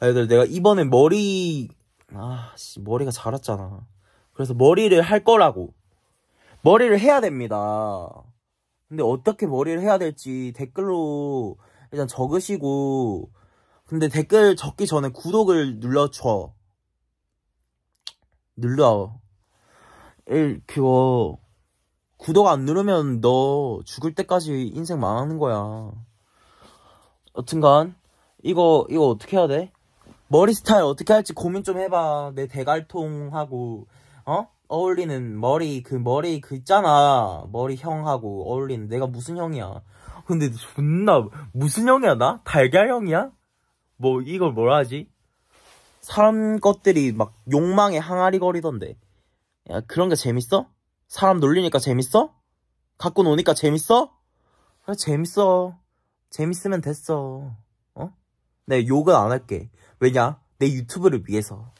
아이들 내가 이번에 머리 아 씨 머리가 자랐잖아. 그래서 머리를 할 거라고 머리를 해야 됩니다. 근데 어떻게 머리를 해야 될지 댓글로 일단 적으시고 근데 댓글 적기 전에 구독을 눌러줘. 눌러. 일, 그거, 구독 안 누르면 너 죽을 때까지 인생 망하는 거야. 여튼간, 이거, 이거 어떻게 해야 돼? 머리 스타일 어떻게 할지 고민 좀 해봐. 내 대갈통하고, 어? 어울리는 머리, 그 머리 그 있잖아. 머리 형하고 어울리는. 내가 무슨 형이야. 근데 존나, 무슨 형이야, 나? 달걀 형이야? 뭐, 이걸 뭐라 하지? 사람 것들이 막 욕망에 항아리거리던데. 야, 그런 게 재밌어? 사람 놀리니까 재밌어? 갖고 노니까 재밌어? 그래, 재밌어. 재밌으면 됐어. 어? 내 욕은 안 할게. 왜냐? 내 유튜브를 위해서.